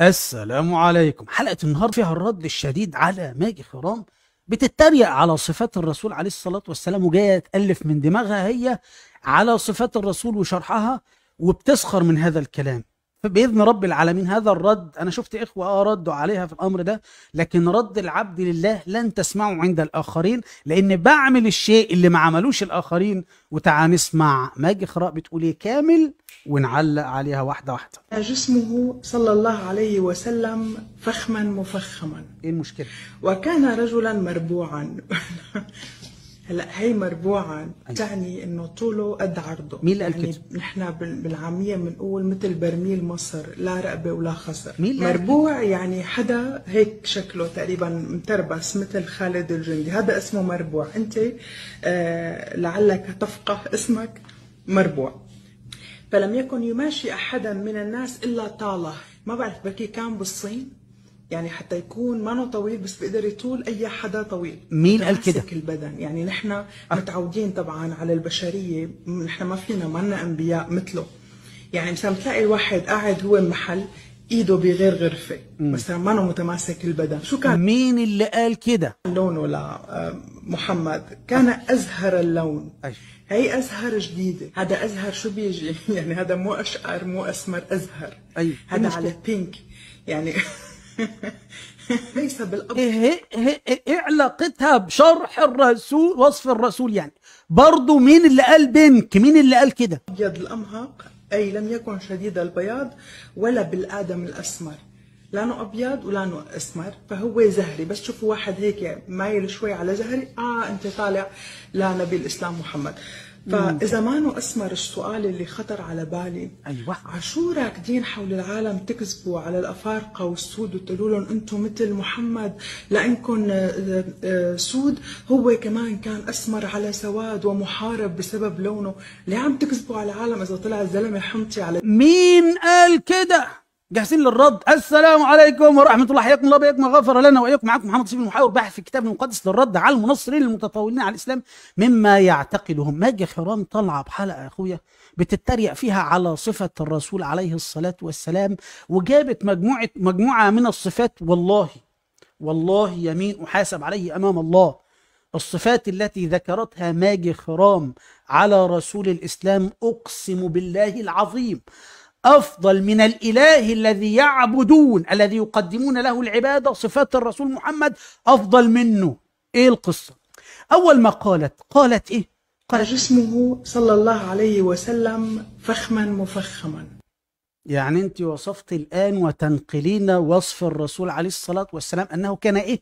السلام عليكم حلقة النهاردة فيها الرد الشديد على ماجي خرام بتتريق على صفات الرسول عليه الصلاة والسلام وجاية تألف من دماغها هي على صفات الرسول وشرحها وبتسخر من هذا الكلام فباذن رب العالمين هذا الرد انا شفت اخوه اه ردوا عليها في الامر ده لكن رد العبد لله لن تسمعه عند الاخرين لان بعمل الشيء اللي ما عملوش الاخرين وتعال نسمع ماجي خراء بتقول ايه كامل ونعلق عليها واحده واحده جسمه صلى الله عليه وسلم فخما مفخما ايه المشكله وكان رجلا مربوعا هلا هي مربوعة تعني انه طوله قد عرضه مين اللي قال يعني كده؟ نحن بالعامية بنقول مثل برميل مصر لا رقبة ولا خصر مين مربوع يعني حدا هيك شكله تقريبا متربس مثل خالد الجندي هذا اسمه مربوع انت آه لعلك تفقه اسمك مربوع فلم يكن يماشي احدا من الناس الا طاله ما بعرف بكي كان بالصين يعني حتى يكون مانو طويل بس بيقدر يطول اي حدا طويل مين قال كده البدن يعني نحن أه. متعودين طبعا على البشريه نحن ما فينا ما انبياء مثله يعني مثلا بتلاقي الواحد قاعد هو محل ايده بغير غرفه مثلا ما متماسك البدن شو كان مين اللي قال كده لونه آه، لمحمد كان أه. ازهر اللون هي ازهر جديده هذا ازهر شو بيجي يعني هذا مو اشقر مو اسمر ازهر هذا على بينك يعني ليس بالأمر إيه, إيه, إيه, إيه علاقتها بشرح الرسول وصف الرسول يعني برضه مين اللي قال بنك مين اللي قال كده أبيض الأمهق أي لم يكن شديد البياض ولا بالآدم الأسمر لانه ابيض ولانه اسمر فهو زهري بس شوفوا واحد هيك مايل شوي على زهري اه انت طالع لنبي الاسلام محمد فاذا ما نو اسمر السؤال اللي خطر على بالي ايوه عشو راكدين حول العالم تكذبوا على الافارقه والسود وتقولوا لهم انتم مثل محمد لانكم آه، آه، آه، سود هو كمان كان اسمر على سواد ومحارب بسبب لونه، ليه عم تكذبوا على العالم اذا طلع الزلمه حمطي على مين قال كده؟ جاهزين للرد السلام عليكم ورحمه الله حياكم الله بيكم غفر لنا واياكم معكم محمد سيف المحاور باحث في الكتاب المقدس للرد على المنصرين المتطاولين على الاسلام مما يعتقدهم ماجي حرام طالعه بحلقه يا اخويا بتتريق فيها على صفه الرسول عليه الصلاه والسلام وجابت مجموعه مجموعه من الصفات والله والله يمين احاسب عليه امام الله الصفات التي ذكرتها ماجي خرام على رسول الاسلام اقسم بالله العظيم أفضل من الإله الذي يعبدون الذي يقدمون له العبادة صفات الرسول محمد أفضل منه إيه القصة أول ما قالت قالت إيه قالت جسمه صلى الله عليه وسلم فخما مفخما يعني أنت وصفت الآن وتنقلين وصف الرسول عليه الصلاة والسلام أنه كان إيه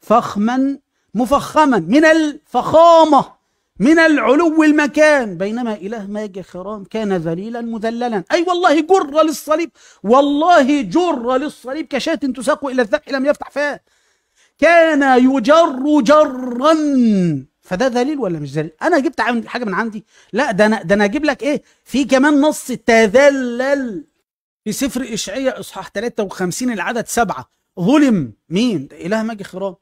فخما مفخما من الفخامة من العلو المكان بينما إله ماجي خرام كان ذليلا مذللا أي والله جر للصليب والله جر للصليب كشاة تساق إلى الذبح لم يفتح فاه كان يجر جرا فده ذليل ولا مش ذليل انا جبت حاجه من عندي لا ده انا ده انا اجيب لك ايه في كمان نص تذلل في سفر إشعية اصحاح 53 العدد سبعة ظلم مين ده اله ماجي خرام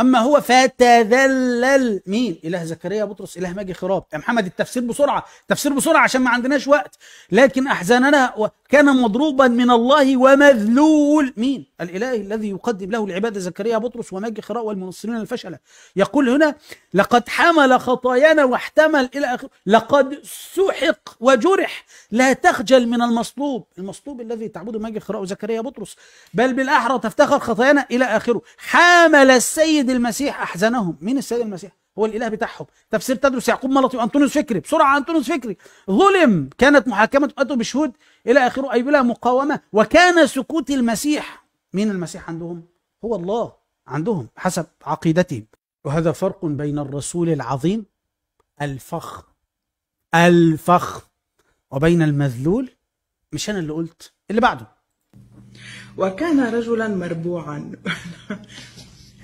اما هو فتذلل مين اله زكريا بطرس اله ماجي خراب يا محمد التفسير بسرعه تفسير بسرعه عشان ما عندناش وقت لكن احزاننا وكان مضروبا من الله ومذلول مين الاله الذي يقدم له العباده زكريا بطرس وماجي خراب والمنصرين الفشله يقول هنا لقد حمل خطايانا واحتمل الى اخره لقد سحق وجرح لا تخجل من المصلوب المصلوب الذي تعبده ماجي خراب وزكريا بطرس بل بالاحرى تفتخر خطايانا الى اخره حامل السيد السيد المسيح احزنهم مين السيد المسيح هو الاله بتاعهم تفسير تدرس يعقوب ملطي وانطونيوس فكري بسرعه انطونيوس فكري ظلم كانت محاكمه بشهود الى اخره اي بلا مقاومه وكان سكوت المسيح مين المسيح عندهم هو الله عندهم حسب عقيدتهم وهذا فرق بين الرسول العظيم الفخر الفخر وبين المذلول مش انا اللي قلت اللي بعده وكان رجلا مربوعا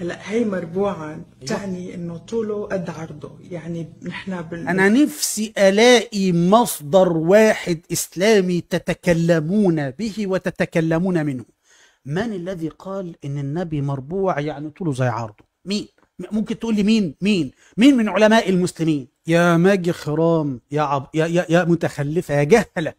هلا هي مربوعة بتعني انه طوله قد عرضه يعني نحن بال... انا نفسي الاقي مصدر واحد اسلامي تتكلمون به وتتكلمون منه من الذي قال ان النبي مربوع يعني طوله زي عرضه مين ممكن تقول لي مين مين مين من علماء المسلمين يا ماجي خرام يا عب... يا, يا يا متخلفه يا جهله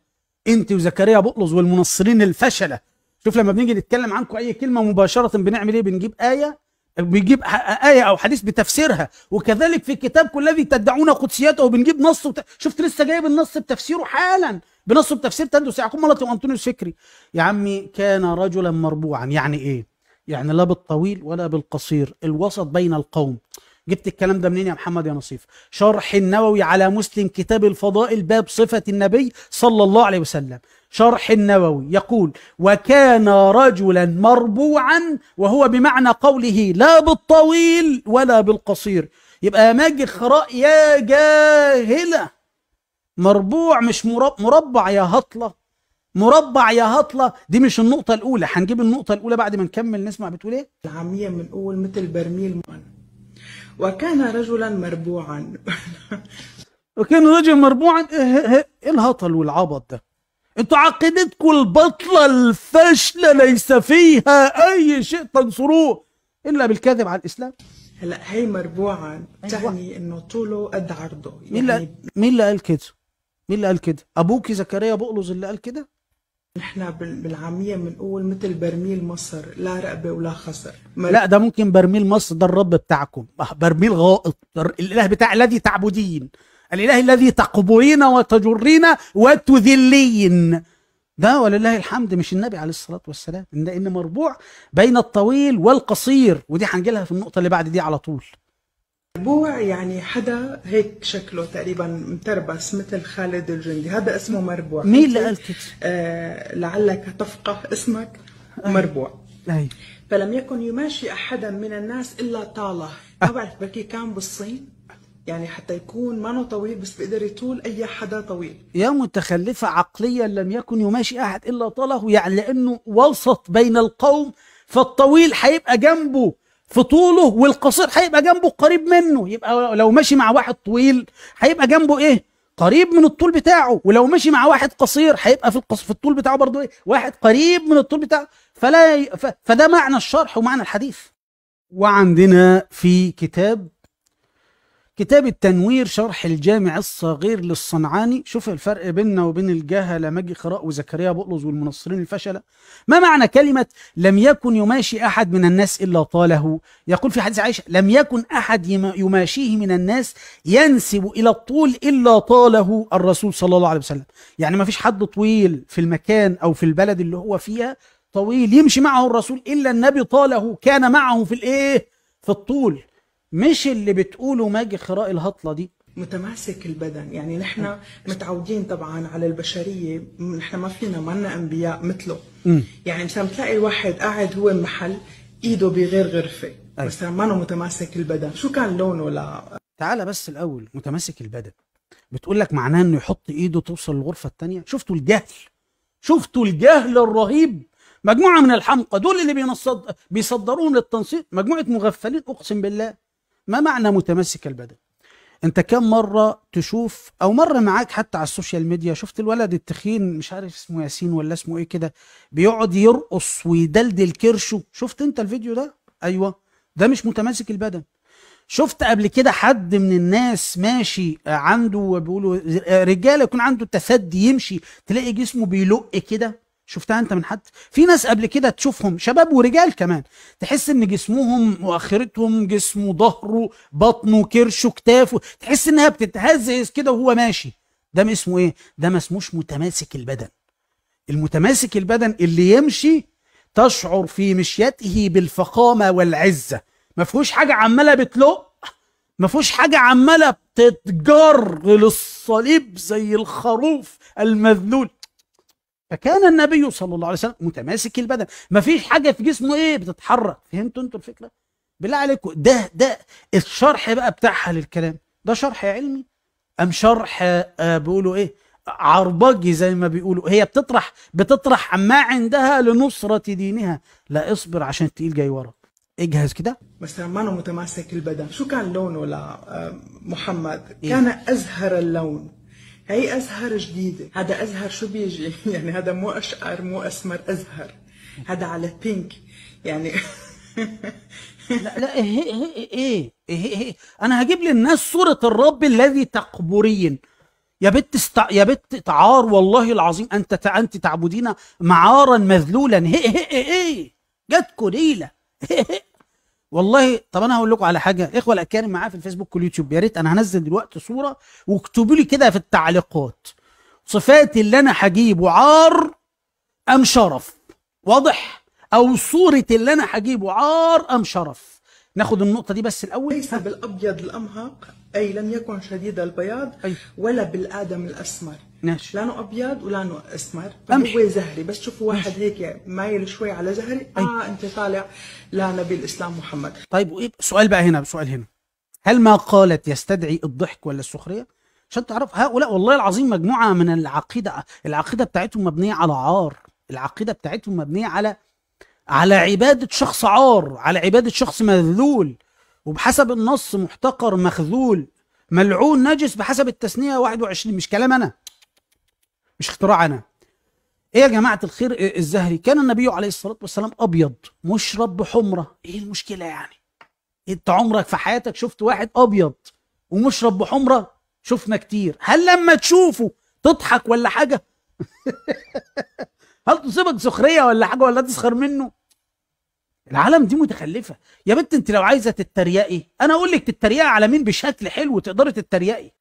انت وزكريا بطلس والمنصرين الفشله شوف لما بنيجي نتكلم عنكم اي كلمه مباشره بنعمل ايه بنجيب ايه بيجيب آية أو حديث بتفسيرها وكذلك في كتابكم الذي تدعون قدسيته بنجيب نص وت... شفت لسه جايب النص بتفسيره حالا بنص بتفسير تندوس يعقوب ملطي وأنطونيوس فكري يا عمي كان رجلا مربوعا يعني إيه؟ يعني لا بالطويل ولا بالقصير الوسط بين القوم جبت الكلام ده منين يا محمد يا نصيف شرح النووي على مسلم كتاب الفضائل باب صفة النبي صلى الله عليه وسلم شرح النووي يقول وكان رجلا مربوعا وهو بمعنى قوله لا بالطويل ولا بالقصير يبقى يا ماجخراء يا جاهلة مربوع مش مربع يا هطله مربع يا هطلة دي مش النقطة الأولى هنجيب النقطة الأولى بعد ما نكمل نسمع بتقول إيه العامية من أول مثل برميل مؤنث وكان رجلا مربوعا وكان رجل مربوعا إيه،, إيه،, إيه،, ايه الهطل والعبط ده انتوا عقيدتكم البطله الفاشله ليس فيها اي شيء تنصروه الا بالكذب على الاسلام هلا هي مربوعا أيوة. تعني انه طوله قد عرضه يعني مين اللي مين اللي قال كده؟ مين اللي قال كده؟ ابوكي زكريا بقلظ اللي قال كده؟ نحن بالعامية بنقول مثل برميل مصر لا رقبة ولا خسر لا ده ممكن برميل مصر ده الرب بتاعكم آه، برميل غائط الاله بتاع الذي تعبدين الاله الذي تقبرين وتجرين وتذلين ده ولله الحمد مش النبي عليه الصلاة والسلام إن, إن مربوع بين الطويل والقصير ودي هنجيلها في النقطة اللي بعد دي على طول مربوع يعني حدا هيك شكله تقريبا متربس مثل خالد الجندي هذا اسمه مربوع مين اللي قالت آه لعلك تفقه اسمك مربوع أي. فلم يكن يماشي احدا من الناس الا طاله ما بعرف بركي كان بالصين يعني حتى يكون منه طويل بس بيقدر يطول اي حدا طويل يا متخلفه عقليا لم يكن يماشي احد الا طاله يعني لانه وسط بين القوم فالطويل حيبقى جنبه في طوله والقصير هيبقى جنبه قريب منه يبقى لو ماشي مع واحد طويل هيبقى جنبه ايه قريب من الطول بتاعه ولو ماشي مع واحد قصير هيبقى في القص... في الطول بتاعه برضه ايه واحد قريب من الطول بتاعه فلا ي... ف... فده معنى الشرح ومعنى الحديث وعندنا في كتاب كتاب التنوير شرح الجامع الصغير للصنعاني شوف الفرق بيننا وبين الجهلة ماجي خراء وزكريا بقلظ والمنصرين الفشلة ما معنى كلمة لم يكن يماشي أحد من الناس إلا طاله يقول في حديث عائشة لم يكن أحد يماشيه من الناس ينسب إلى الطول إلا طاله الرسول صلى الله عليه وسلم يعني ما فيش حد طويل في المكان أو في البلد اللي هو فيها طويل يمشي معه الرسول إلا النبي طاله كان معه في الإيه في الطول مش اللي بتقوله ماجي خراء الهطله دي متماسك البدن يعني نحن متعودين طبعا على البشريه نحن ما فينا ما انبياء مثله يعني مثلا تلاقي واحد قاعد هو محل ايده بغير غرفه بس مثلا ما متماسك البدن شو كان لونه لا تعال بس الاول متماسك البدن بتقول لك معناه انه يحط ايده توصل الغرفه الثانيه شفتوا الجهل شفتوا الجهل الرهيب مجموعه من الحمقى دول اللي بينصد بيصدرون التنصيت مجموعه مغفلين اقسم بالله ما معنى متمسك البدن انت كم مره تشوف او مر معاك حتى على السوشيال ميديا شفت الولد التخين مش عارف اسمه ياسين ولا اسمه ايه كده بيقعد يرقص ويدلدل كرشه شفت انت الفيديو ده ايوه ده مش متماسك البدن شفت قبل كده حد من الناس ماشي عنده بيقولوا رجاله يكون عنده تثدي يمشي تلاقي جسمه بيلق كده شفتها انت من حد في ناس قبل كده تشوفهم شباب ورجال كمان تحس ان جسمهم مؤخرتهم جسمه ظهره بطنه كرشه كتافه تحس انها بتتهزز كده وهو ماشي ده ما اسمه ايه ده ما اسموش متماسك البدن المتماسك البدن اللي يمشي تشعر في مشيته بالفخامه والعزه ما فيهوش حاجه عماله بتلق ما فيهوش حاجه عماله بتتجر للصليب زي الخروف المذلول فكان النبي صلى الله عليه وسلم متماسك البدن مفيش حاجه في جسمه ايه بتتحرك فهمتوا انتوا الفكره بالله عليكم ده ده الشرح بقى بتاعها للكلام ده شرح علمي ام شرح آه بيقولوا ايه عربجي زي ما بيقولوا هي بتطرح بتطرح ما عندها لنصرة دينها لا اصبر عشان التقيل جاي وراك اجهز كده بس لما انا متماسك البدن شو كان لونه لمحمد آه، إيه؟ كان ازهر اللون هي ازهر جديده هذا ازهر شو بيجي يعني هذا مو اشقر مو اسمر ازهر هذا على بينك يعني لا لا إيه، إيه، إيه،, إيه إيه, إيه إيه إيه أنا هجيب للناس صورة الرب الذي تقبرين يا بت استع... يا بت تعار والله العظيم أنت أنت تعبدين معارا مذلولا إيه إيه إيه, إيه. ليلة والله طب انا هقول لكم على حاجه الاخوه الاكارم معايا في الفيسبوك واليوتيوب يا ريت انا هنزل دلوقتي صوره واكتبوا لي كده في التعليقات صفات اللي انا هجيبه عار ام شرف واضح او صوره اللي انا هجيبه عار ام شرف ناخد النقطة دي بس الأول ليس بالأبيض الأمهق أي لم يكن شديد البياض أي. ولا بالآدم الأسمر ماشي لانه أبيض ولانه أسمر هو زهري بس شوفوا واحد ماشي. هيك يعني مايل شوي على زهري أي. آه أنت طالع لنبي الإسلام محمد طيب وإيه سؤال بقى هنا سؤال هنا هل ما قالت يستدعي الضحك ولا السخرية؟ عشان تعرف هؤلاء والله العظيم مجموعة من العقيدة العقيدة بتاعتهم مبنية على عار العقيدة بتاعتهم مبنية على على عبادة شخص عار على عبادة شخص مذلول وبحسب النص محتقر مخذول ملعون نجس بحسب التسنية 21 مش كلام أنا مش اختراع أنا ايه يا جماعة الخير إيه الزهري كان النبي عليه الصلاة والسلام أبيض مشرب بحمرة ايه المشكلة يعني انت عمرك في حياتك شفت واحد أبيض ومشرب بحمرة شفنا كتير هل لما تشوفه تضحك ولا حاجة هل تصيبك سخريه ولا حاجه ولا تسخر منه العالم دي متخلفه يا بنت انت لو عايزه تتريقي انا اقول لك تتريقي على مين بشكل حلو تقدري تتريقي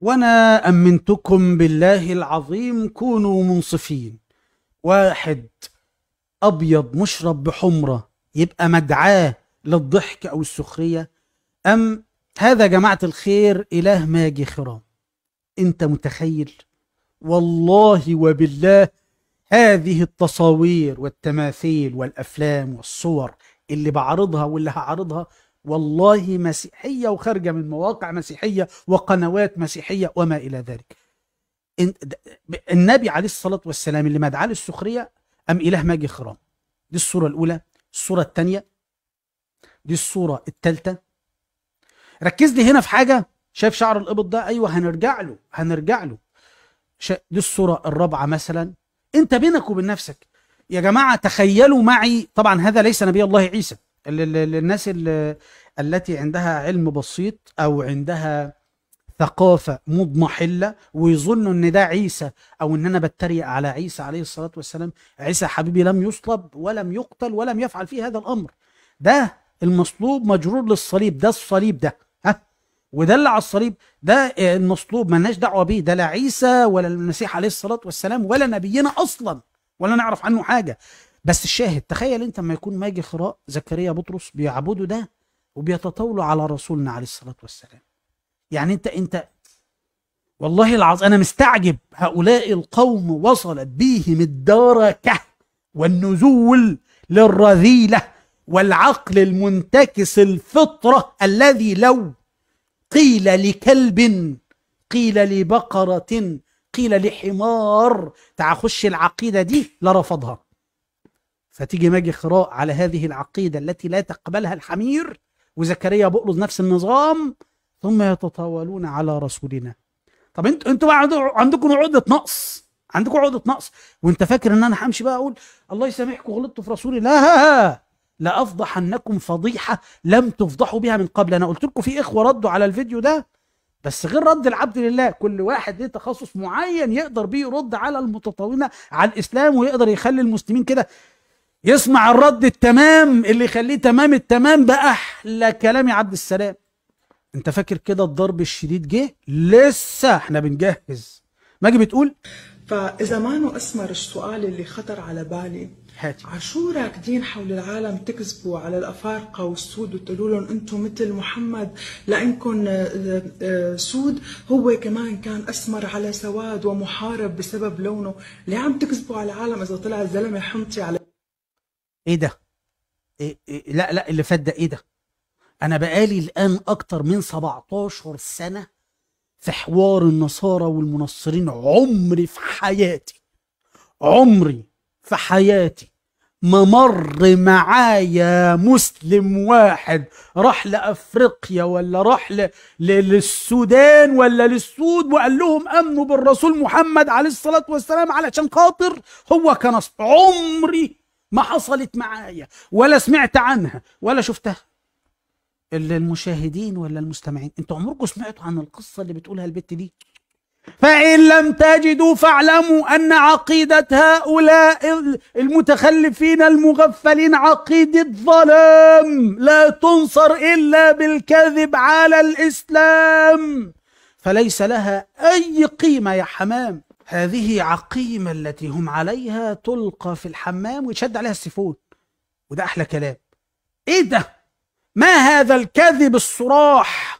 وانا امنتكم بالله العظيم كونوا منصفين واحد ابيض مشرب بحمره يبقى مدعاه للضحك او السخريه ام هذا يا جماعه الخير اله ماجي خرام انت متخيل والله وبالله هذه التصاوير والتماثيل والافلام والصور اللي بعرضها واللي هعرضها والله مسيحيه وخارجه من مواقع مسيحيه وقنوات مسيحيه وما الى ذلك. النبي عليه الصلاه والسلام اللي مدعاه للسخريه ام اله ماجي خرام. دي الصوره الاولى، الصوره الثانيه دي الصوره الثالثه. ركز لي هنا في حاجه شايف شعر الابط ده ايوه هنرجع له هنرجع له دي الصوره الرابعه مثلا انت بينك وبين نفسك يا جماعه تخيلوا معي طبعا هذا ليس نبي الله عيسى للناس التي عندها علم بسيط او عندها ثقافة مضمحلة ويظنوا ان ده عيسى او ان انا بتريق على عيسى عليه الصلاة والسلام عيسى حبيبي لم يصلب ولم يقتل ولم يفعل فيه هذا الامر ده المصلوب مجرور للصليب ده الصليب ده وده اللي على الصليب ده المصلوب ملناش دعوه بيه ده لا عيسى ولا المسيح عليه الصلاه والسلام ولا نبينا اصلا ولا نعرف عنه حاجه بس الشاهد تخيل انت لما يكون ماجي خراء زكريا بطرس بيعبدوا ده وبيتطاولوا على رسولنا عليه الصلاه والسلام يعني انت انت والله العظيم انا مستعجب هؤلاء القوم وصلت بهم الدركه والنزول للرذيله والعقل المنتكس الفطره الذي لو قيل لكلب قيل لبقرة قيل لحمار تعا خش العقيدة دي لرفضها فتيجي ماجي خراء على هذه العقيدة التي لا تقبلها الحمير وزكريا بقرز نفس النظام ثم يتطاولون على رسولنا طب انتوا انتوا عندكم عقدة نقص عندكم عقدة نقص وانت فاكر ان انا همشي بقى اقول الله يسامحكم غلطتوا في رسولي لا ها ها لأفضحنكم فضيحة لم تفضحوا بها من قبل أنا قلت لكم في إخوة ردوا على الفيديو ده بس غير رد العبد لله كل واحد ليه تخصص معين يقدر بيه يرد على المتطاولين على الإسلام ويقدر يخلي المسلمين كده يسمع الرد التمام اللي يخليه تمام التمام بقى أحلى كلام يا عبد السلام انت فاكر كده الضرب الشديد جه لسه احنا بنجهز ماجي بتقول فاذا ما نؤسمر اسمر السؤال اللي خطر على بالي هاتي عاشورة قاعدين حول العالم تكذبوا على الأفارقة والسود وتقولوا لهم أنتم مثل محمد لأنكم آه، آه، سود هو كمان كان أسمر على سواد ومحارب بسبب لونه ليه عم تكذبوا على العالم إذا طلع الزلمة حمطي على إيه ده؟ إيه إيه لا لا اللي فات ده إيه ده؟ أنا بقالي الآن أكتر من 17 سنة في حوار النصارى والمنصرين عمري في حياتي عمري في حياتي ما مر معايا مسلم واحد راح لافريقيا ولا راح للسودان ولا للسود وقال لهم امنوا بالرسول محمد عليه الصلاه والسلام علشان خاطر هو كان عمري ما حصلت معايا ولا سمعت عنها ولا شفتها المشاهدين ولا المستمعين انتوا عمركم سمعتوا عن القصه اللي بتقولها البت دي فإن لم تجدوا فاعلموا أن عقيدة هؤلاء المتخلفين المغفلين عقيدة ظلام لا تنصر إلا بالكذب على الإسلام فليس لها أي قيمة يا حمام هذه عقيمة التي هم عليها تلقى في الحمام ويشد عليها السيفون وده أحلى كلام إيه ده ما هذا الكذب الصراح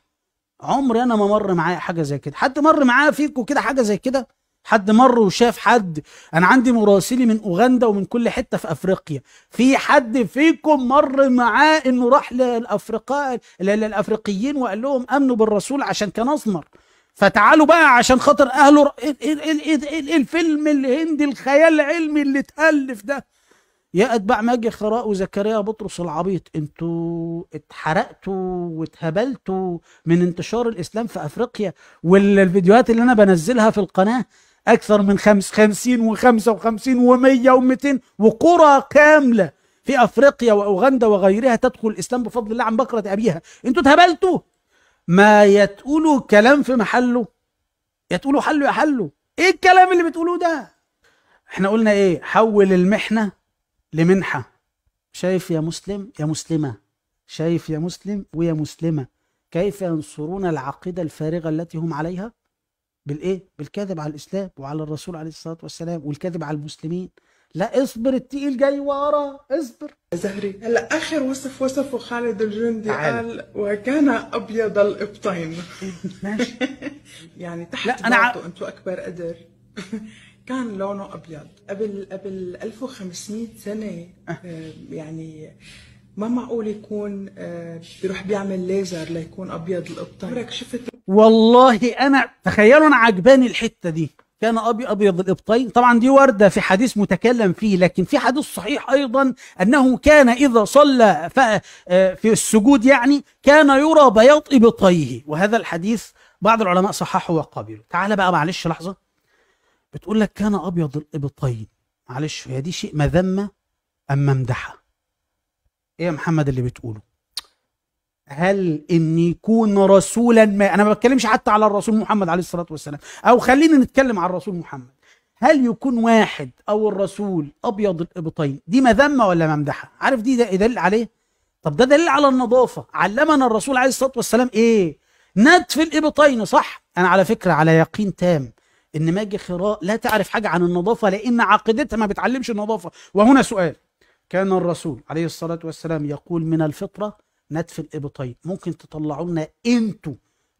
عمري انا ما مر معايا حاجه زي كده حد مر معايا فيكم كده حاجه زي كده حد مر وشاف حد انا عندي مراسلي من اوغندا ومن كل حته في افريقيا في حد فيكم مر معاه انه راح للافرقاء للافريقيين وقال لهم امنوا بالرسول عشان كان اسمر فتعالوا بقى عشان خاطر اهله إيه،, إيه،, إيه،, ايه الفيلم الهندي الخيال العلمي اللي اتالف ده يا اتباع ماجي خراء وزكريا بطرس العبيط انتوا اتحرقتوا واتهبلتوا من انتشار الاسلام في افريقيا والفيديوهات اللي انا بنزلها في القناه اكثر من خمس خمسين وخمسة وخمسين ومية ومتين وقرى كاملة في افريقيا واوغندا وغيرها تدخل الاسلام بفضل الله عن بكرة ابيها انتوا اتهبلتوا ما يتقولوا كلام في محله يتقولوا حلوا يا حلوا ايه الكلام اللي بتقولوه ده احنا قلنا ايه حول المحنه لمنحة شايف يا مسلم يا مسلمة شايف يا مسلم ويا مسلمة كيف ينصرون العقيدة الفارغة التي هم عليها بالإيه؟ بالكذب على الإسلام وعلى الرسول عليه الصلاة والسلام والكذب على المسلمين لا اصبر التقيل جاي ورا اصبر زهري هلا اخر وصف وصفه خالد الجندي قال وكان ابيض الابطين ماشي يعني تحت لا انا ع... انتوا اكبر قدر كان لونه ابيض قبل قبل 1500 سنه آه. آه، يعني ما معقول يكون آه، بيروح بيعمل ليزر ليكون ابيض القطه عمرك شفت والله انا تخيلوا انا عجباني الحته دي كان ابي ابيض الابطين طبعا دي ورده في حديث متكلم فيه لكن في حديث صحيح ايضا انه كان اذا صلى في السجود يعني كان يرى بياض ابطيه وهذا الحديث بعض العلماء صححه وقبله تعال بقى معلش لحظه بتقول لك كان ابيض الابطين معلش هي دي شيء مذمه ام ممدحه ايه يا محمد اللي بتقوله هل ان يكون رسولا ما انا ما بتكلمش حتى على الرسول محمد عليه الصلاه والسلام او خلينا نتكلم على الرسول محمد هل يكون واحد او الرسول ابيض الابطين دي مذمه ولا ممدحه عارف دي ده دليل عليه طب ده دليل على النظافه علمنا الرسول عليه الصلاه والسلام ايه ندف الابطين صح انا على فكره على يقين تام ان ماجي خراء لا تعرف حاجه عن النظافه لان عقيدتها ما بتعلمش النظافه وهنا سؤال كان الرسول عليه الصلاه والسلام يقول من الفطره نتف الابطين ممكن تطلعوا لنا انتوا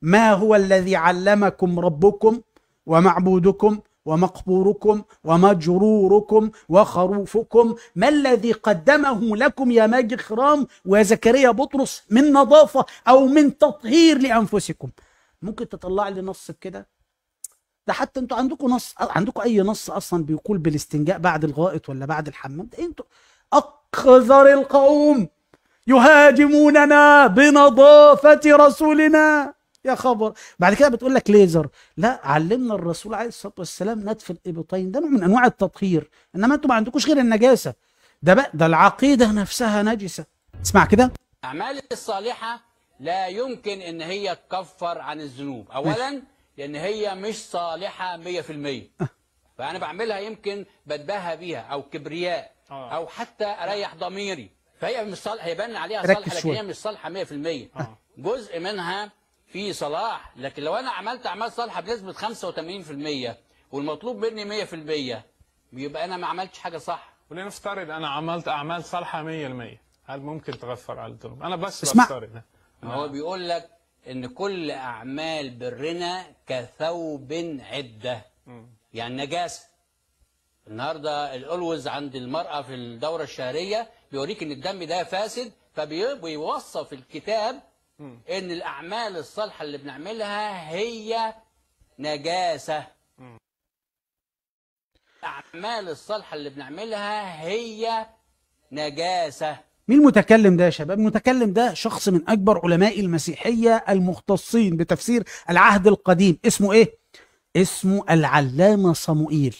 ما هو الذي علمكم ربكم ومعبودكم ومقبوركم ومجروركم وخروفكم ما الذي قدمه لكم يا ماجي خرام ويا زكريا بطرس من نظافة أو من تطهير لأنفسكم ممكن تطلع لي نص كده ده حتى انتوا عندكم نص عندكم اي نص اصلا بيقول بالاستنجاء بعد الغائط ولا بعد الحمام ده انتوا اقذر القوم يهاجموننا بنظافه رسولنا يا خبر بعد كده بتقول لك ليزر لا علمنا الرسول عليه الصلاه والسلام ندف الابطين ده نوع من انواع التطهير انما انتوا ما عندكوش غير النجاسه ده بقى ده العقيده نفسها نجسه اسمع كده الاعمال الصالحه لا يمكن ان هي تكفر عن الذنوب اولا لأن هي مش صالحة 100% فأنا بعملها يمكن بتباهى بيها أو كبرياء آه. أو حتى أريح ضميري فهي مش صالحة هيبان عليها صالحة لكن هي مش صالحة 100% آه. جزء منها في صلاح لكن لو أنا عملت أعمال صالحة بنسبة 85% والمطلوب مني 100% يبقى أنا ما عملتش حاجة صح ولنفترض أنا عملت أعمال صالحة 100% هل ممكن تغفر على الذنوب؟ أنا بس بفترض هو بيقول لك ان كل اعمال برنا كثوب عده يعني نجاسه النهارده الالوز عند المراه في الدوره الشهريه بيوريك ان الدم ده فاسد فبيوصف الكتاب ان الاعمال الصالحه اللي بنعملها هي نجاسه الاعمال الصالحه اللي بنعملها هي نجاسه مين المتكلم ده يا شباب؟ المتكلم ده شخص من اكبر علماء المسيحيه المختصين بتفسير العهد القديم، اسمه ايه؟ اسمه العلامه صموئيل.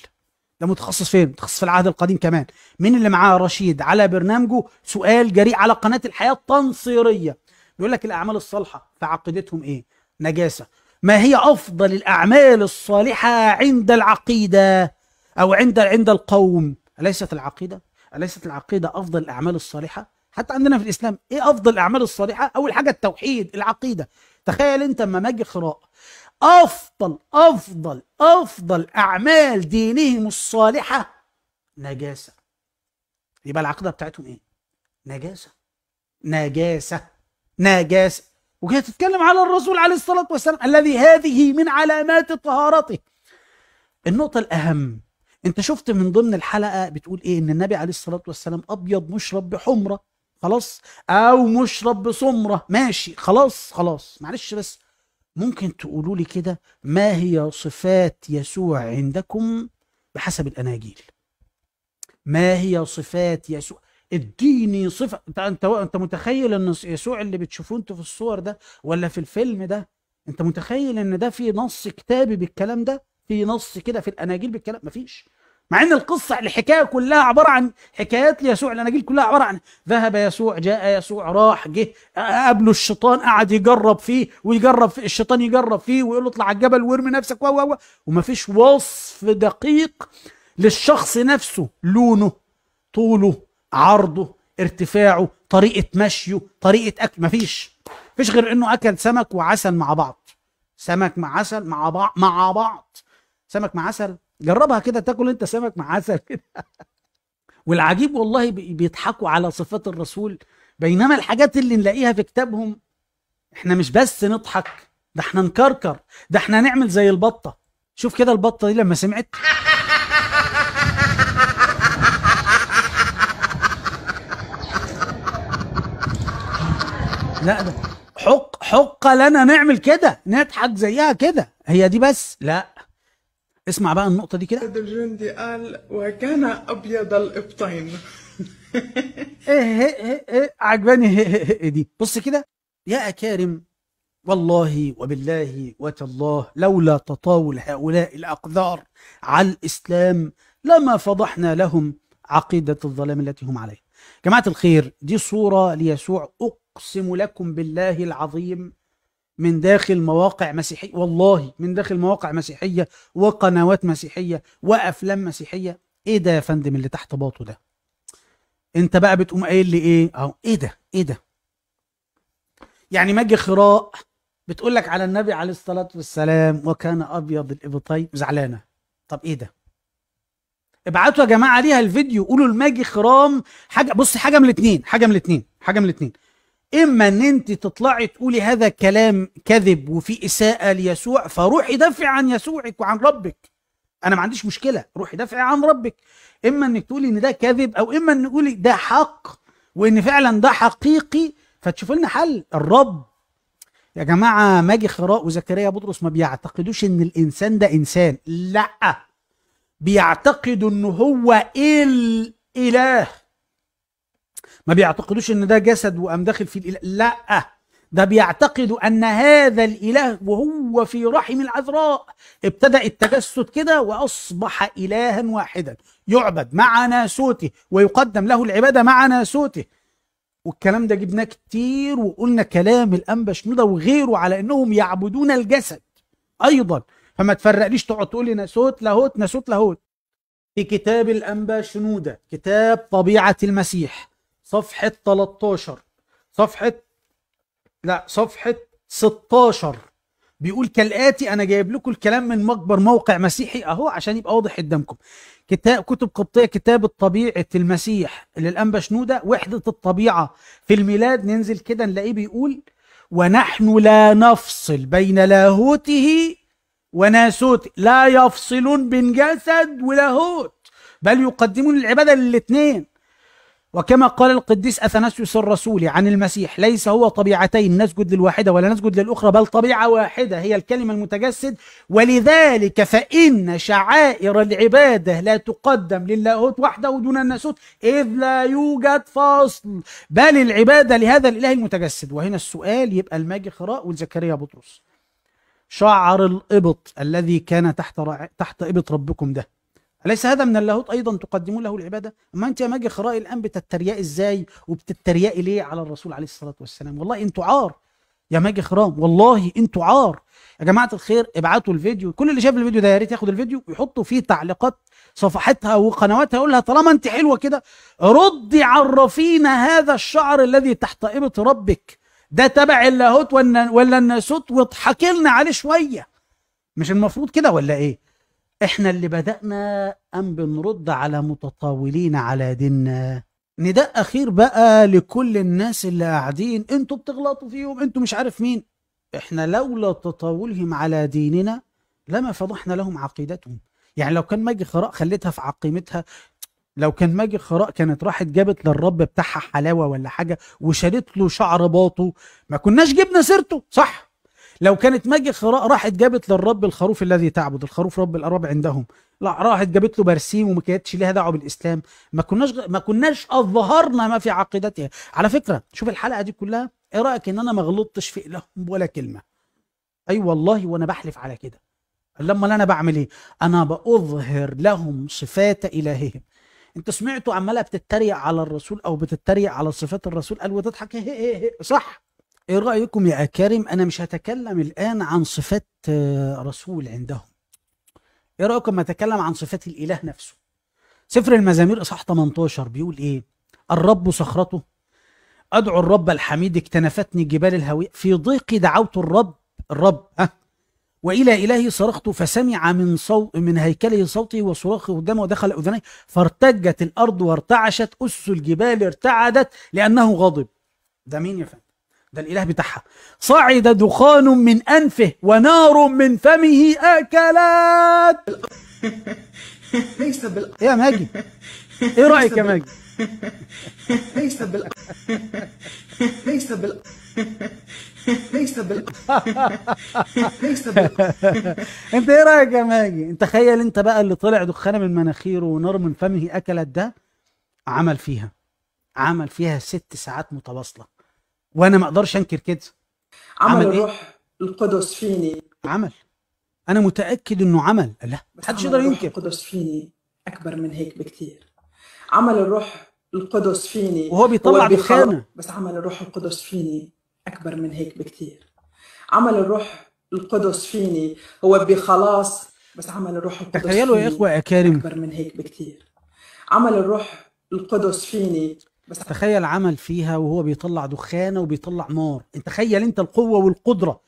ده متخصص فين؟ متخصص في العهد القديم كمان. مين اللي معاه رشيد على برنامجه سؤال جريء على قناه الحياه التنصيريه. بيقول لك الاعمال الصالحه في عقيدتهم ايه؟ نجاسه. ما هي افضل الاعمال الصالحه عند العقيده او عند عند القوم؟ اليست العقيده؟ أليست العقيدة أفضل الأعمال الصالحة؟ حتى عندنا في الاسلام ايه افضل الاعمال الصالحه اول حاجه التوحيد العقيده تخيل انت لما ماجي قراءه افضل افضل افضل اعمال دينهم الصالحه نجاسه يبقى العقيده بتاعتهم ايه نجاسه نجاسه نجاسه وكانت تتكلم على الرسول عليه الصلاه والسلام الذي هذه من علامات طهارته النقطه الاهم انت شفت من ضمن الحلقه بتقول ايه ان النبي عليه الصلاه والسلام ابيض مشرب بحمره خلاص او مشرب بسمره ماشي خلاص خلاص معلش بس ممكن تقولوا لي كده ما هي صفات يسوع عندكم بحسب الاناجيل ما هي صفات يسوع اديني صفه انت انت متخيل ان يسوع اللي بتشوفوه انتوا في الصور ده ولا في الفيلم ده انت متخيل ان ده في نص كتابي بالكلام ده في نص كده في الاناجيل بالكلام مفيش مع ان القصه الحكايه كلها عباره عن حكايات ليسوع الاناجيل كلها عباره عن ذهب يسوع جاء يسوع راح جه قابله الشيطان قعد يجرب فيه ويجرب فيه الشيطان يجرب فيه ويقول له اطلع على الجبل وارمي نفسك و ومفيش وصف دقيق للشخص نفسه لونه طوله عرضه ارتفاعه طريقه مشيه طريقه اكل مفيش مفيش غير انه اكل سمك وعسل مع بعض سمك مع عسل مع بعض مع بعض سمك مع عسل جربها كده تاكل انت سمك مع عسل كده والعجيب والله بيضحكوا على صفات الرسول بينما الحاجات اللي نلاقيها في كتابهم احنا مش بس نضحك ده احنا نكركر ده احنا نعمل زي البطه شوف كده البطه دي لما سمعت لا ده حق حق لنا نعمل كده نضحك زيها كده هي دي بس لا اسمع بقى النقطة دي كده الجندي قال وكان أبيض الإبطين إيه،, ايه ايه ايه عجباني إيه،, إيه إيه إيه دي بص كده يا أكارم والله وبالله وتالله لولا تطاول هؤلاء الأقدار على الإسلام لما فضحنا لهم عقيدة الظلام التي هم عليها جماعة الخير دي صورة ليسوع أقسم لكم بالله العظيم من داخل مواقع مسيحية والله من داخل مواقع مسيحية وقنوات مسيحية وأفلام مسيحية إيه ده يا فندم اللي تحت باطه ده أنت بقى بتقوم قايل لي إيه أهو إيه ده إيه ده يعني ماجي خراء بتقول لك على النبي عليه الصلاة والسلام وكان أبيض الإبطين زعلانة طب إيه ده ابعتوا يا جماعة ليها الفيديو قولوا الماجي خرام حاجة بص حاجة من الاتنين حاجة من الاتنين حاجة من الاتنين اما ان انت تطلعي تقولي هذا كلام كذب وفي اساءه ليسوع فروحي دافع عن يسوعك وعن ربك انا ما عنديش مشكله روحي دافع عن ربك اما انك تقولي ان ده كذب او اما ان تقولي ده حق وان فعلا ده حقيقي فتشوف لنا حل الرب يا جماعه ماجي خراء وزكريا بطرس ما بيعتقدوش ان الانسان ده انسان لا بيعتقدوا ان هو الاله ما بيعتقدوش ان ده جسد وقام داخل في الاله لا ده بيعتقد ان هذا الاله وهو في رحم العذراء ابتدا التجسد كده واصبح الها واحدا يعبد مع ناسوته ويقدم له العباده مع ناسوته والكلام ده جبناه كتير وقلنا كلام الانبا شنوده وغيره على انهم يعبدون الجسد ايضا فما تفرقليش تقعد تقول لي ناسوت لاهوت ناسوت لاهوت في كتاب الانبا شنوده كتاب طبيعه المسيح صفحة 13 صفحة لا صفحة 16 بيقول كالآتي أنا جايب لكم الكلام من مكبر موقع مسيحي أهو عشان يبقى واضح قدامكم كتاب كتب قبطية كتاب الطبيعة المسيح للأنبا شنودة وحدة الطبيعة في الميلاد ننزل كده نلاقيه بيقول ونحن لا نفصل بين لاهوته وناسوته لا يفصلون بين جسد ولاهوت بل يقدمون العبادة للاثنين وكما قال القديس أثناسيوس الرسولي عن المسيح ليس هو طبيعتين نسجد للواحدة ولا نسجد للأخرى بل طبيعة واحدة هي الكلمة المتجسد ولذلك فإن شعائر العبادة لا تقدم للاهوت وحده دون الناسوت إذ لا يوجد فصل بل العبادة لهذا الإله المتجسد وهنا السؤال يبقى الماجي خراء والزكريا بطرس شعر الإبط الذي كان تحت تحت إبط ربكم ده أليس هذا من اللاهوت أيضا تقدمون له العبادة؟ أما أنت يا ماجي خراء الآن بتتريقي إزاي وبتتريقي ليه على الرسول عليه الصلاة والسلام؟ والله أنتوا عار يا ماجي خرام والله أنتوا عار يا جماعة الخير ابعتوا الفيديو كل اللي شاف الفيديو ده يا ريت ياخد الفيديو ويحطوا فيه تعليقات صفحتها وقنواتها يقول لها طالما أنت حلوة كده ردي عرفينا هذا الشعر الذي تحت إبط ربك ده تبع اللاهوت ولا الناسوت واضحكي لنا عليه شوية مش المفروض كده ولا إيه؟ احنا اللي بدأنا أم بنرد على متطاولين على ديننا نداء أخير بقى لكل الناس اللي قاعدين انتوا بتغلطوا فيهم انتوا مش عارف مين احنا لولا تطاولهم على ديننا لما فضحنا لهم عقيدتهم يعني لو كان ماجي خراء خليتها في عقيمتها لو كان ماجي خراء كانت راحت جابت للرب بتاعها حلاوه ولا حاجه وشالت له شعر باطه ما كناش جبنا سيرته صح لو كانت ماجيك راحت جابت للرب الخروف الذي تعبد الخروف رب الارباب عندهم لا راحت جابت له برسيم وما كانتش ليها دعوه بالاسلام ما كناش ما كناش اظهرنا ما في عقيدتها على فكره شوف الحلقه دي كلها ايه رايك ان انا ما غلطتش في لهم ولا كلمه اي أيوة والله وانا بحلف على كده لما انا بعمل ايه انا باظهر لهم صفات الههم انت سمعته عماله بتتريق على الرسول او بتتريق على صفات الرسول قال وتضحك هي هي هي صح ايه رايكم يا اكارم انا مش هتكلم الان عن صفات آه، رسول عندهم ايه رايكم ما اتكلم عن صفات الاله نفسه سفر المزامير اصحاح 18 بيقول ايه الرب صخرته ادعو الرب الحميد اكتنفتني جبال الهوية في ضيقي دعوت الرب الرب ها والى الهي صرخت فسمع من صوت من هيكله صوتي وصراخي قدامه ودخل اذني فارتجت الارض وارتعشت اس الجبال ارتعدت لانه غضب ده مين يا فندم ده الاله بتاعها صعد دخان من انفه ونار من فمه اكلات ليس بال يا ماجي ايه رايك يا ماجي ليس بال ليس بال ليس بال ليس بال انت ايه رايك يا ماجي انت تخيل انت بقى اللي طلع دخانه من مناخيره ونار من فمه اكلت ده عمل فيها عمل فيها ست ساعات متواصله وانا ما اقدرش انكر كده عمل, عمل إيه؟ الروح إيه؟ القدس فيني عمل انا متاكد انه عمل لا محدش يقدر ينكر القدس فيني اكبر من هيك بكتير عمل الروح القدس فيني وهو بيطلع بالخانه بس عمل الروح القدس فيني اكبر من هيك بكتير عمل الروح القدس فيني هو بخلاص بس عمل الروح القدس تخيلوا يا اخوه يا كارم اكبر من هيك بكتير عمل الروح القدس فيني بس تخيل عمل فيها وهو بيطلع دخانه وبيطلع نار انت تخيل انت القوه والقدره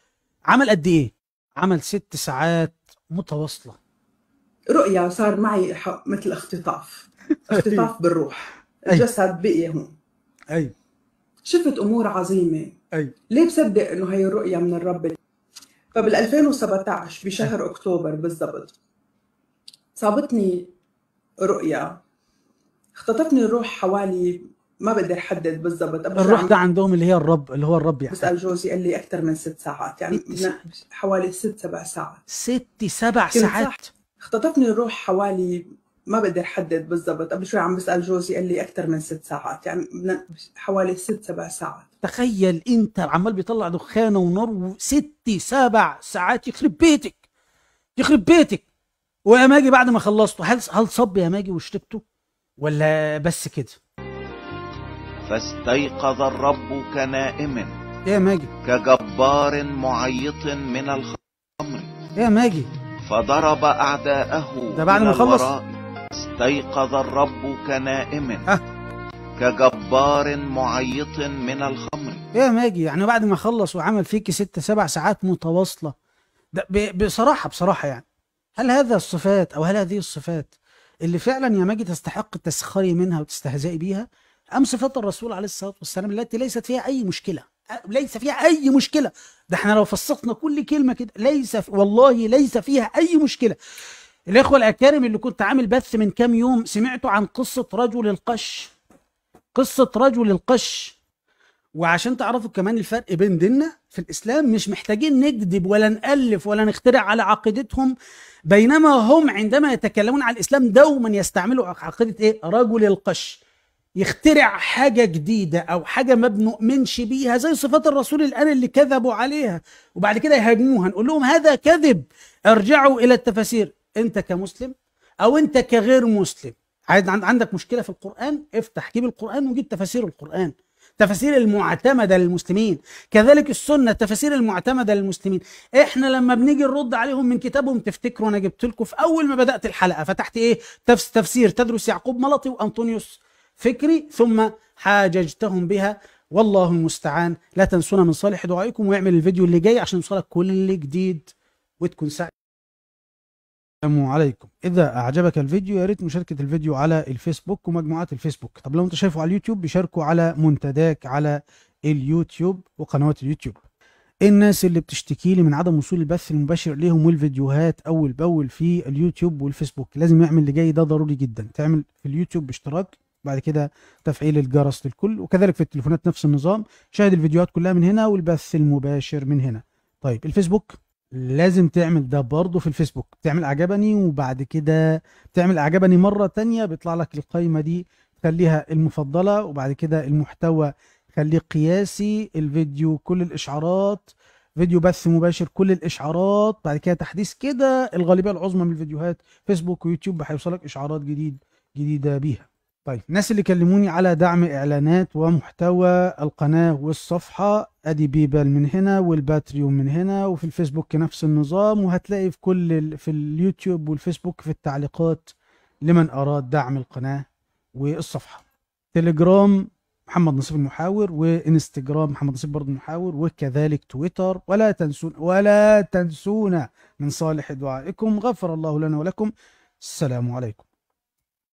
عمل قد ايه عمل ست ساعات متواصله رؤيا صار معي مثل اختطاف أيوة. اختطاف بالروح أيوة. الجسد بقي هون اي أيوة. شفت امور عظيمه اي ليه بصدق انه هي الرؤيه من الرب فبال 2017 بشهر أي. اكتوبر بالضبط صابتني رؤيا اختطفني الروح حوالي ما بقدر احدد بالضبط الرحله يعني عندهم اللي هي الرب اللي هو الرب يعني بسال جوزي قال لي اكثر من ست ساعات يعني حوالي ست سبع ساعات ست سبع ساعات اختطفني الروح حوالي ما بقدر احدد بالضبط قبل شوي عم بسال جوزي قال لي اكثر من ست ساعات يعني حوالي ست سبع ساعات تخيل انت عمال بيطلع دخان ونار وست سبع ساعات يخرب بيتك يخرب بيتك ويا ماجي بعد ما خلصته هل هل صب يا ماجي وشربته ولا بس كده فاستيقظ الرب كنائم ايه يا ماجي كجبار معيط من الخمر ايه يا ماجي فضرب أعداءه ده بعد ما خلص استيقظ الرب كنائم أه. كجبار معيط من الخمر ايه يا ماجي يعني بعد ما خلص وعمل فيك ست سبع ساعات متواصلة ده بصراحة بصراحة يعني هل هذا الصفات أو هل هذه الصفات اللي فعلا يا ماجي تستحق تسخري منها وتستهزئي بيها أم صفات الرسول عليه الصلاة والسلام التي ليست فيها أي مشكلة ليس فيها أي مشكلة ده احنا لو فسقنا كل كلمة كده ليس في والله ليس فيها أي مشكلة الإخوة الأكارم اللي كنت عامل بث من كام يوم سمعتوا عن قصة رجل القش قصة رجل القش وعشان تعرفوا كمان الفرق بين ديننا في الإسلام مش محتاجين نكذب ولا نألف ولا نخترع على عقيدتهم بينما هم عندما يتكلمون عن الإسلام دوما يستعملوا عقيدة إيه؟ رجل القش يخترع حاجة جديدة أو حاجة ما بنؤمنش بيها زي صفات الرسول الآن اللي كذبوا عليها وبعد كده يهاجموها نقول لهم هذا كذب ارجعوا إلى التفاسير أنت كمسلم أو أنت كغير مسلم عندك مشكلة في القرآن افتح جيب القرآن وجيب تفاسير القرآن التفاسير المعتمده للمسلمين كذلك السنه التفاسير المعتمده للمسلمين احنا لما بنيجي نرد عليهم من كتابهم تفتكروا انا جبت لكم في اول ما بدات الحلقه فتحت ايه تفسير تدرس يعقوب ملطي وانطونيوس فكري ثم حاججتهم بها والله المستعان لا تنسونا من صالح دعائكم واعمل الفيديو اللي جاي عشان يوصلك كل جديد وتكون سعيد السلام عليكم اذا اعجبك الفيديو يا ريت مشاركه الفيديو على الفيسبوك ومجموعات الفيسبوك طب لو انت شايفه على اليوتيوب بيشاركه على منتداك على اليوتيوب وقنوات اليوتيوب الناس اللي بتشتكي لي من عدم وصول البث المباشر ليهم والفيديوهات اول باول في اليوتيوب والفيسبوك لازم يعمل اللي جاي ده ضروري جدا تعمل في اليوتيوب اشتراك بعد كده تفعيل الجرس للكل وكذلك في التليفونات نفس النظام شاهد الفيديوهات كلها من هنا والبث المباشر من هنا طيب الفيسبوك لازم تعمل ده برضه في الفيسبوك تعمل اعجبني وبعد كده تعمل اعجبني مره تانية بيطلع لك القائمه دي خليها المفضله وبعد كده المحتوى خليه قياسي الفيديو كل الاشعارات فيديو بث مباشر كل الاشعارات بعد كده تحديث كده الغالبيه العظمى من الفيديوهات فيسبوك ويوتيوب هيوصلك اشعارات جديد جديده بيها طيب الناس اللي كلموني على دعم اعلانات ومحتوى القناه والصفحه ادي بيبال من هنا والباتريون من هنا وفي الفيسبوك نفس النظام وهتلاقي في كل ال... في اليوتيوب والفيسبوك في التعليقات لمن اراد دعم القناه والصفحه تليجرام محمد نصيب المحاور وانستجرام محمد نصيب برضه المحاور وكذلك تويتر ولا تنسون ولا تنسونا من صالح دعائكم غفر الله لنا ولكم السلام عليكم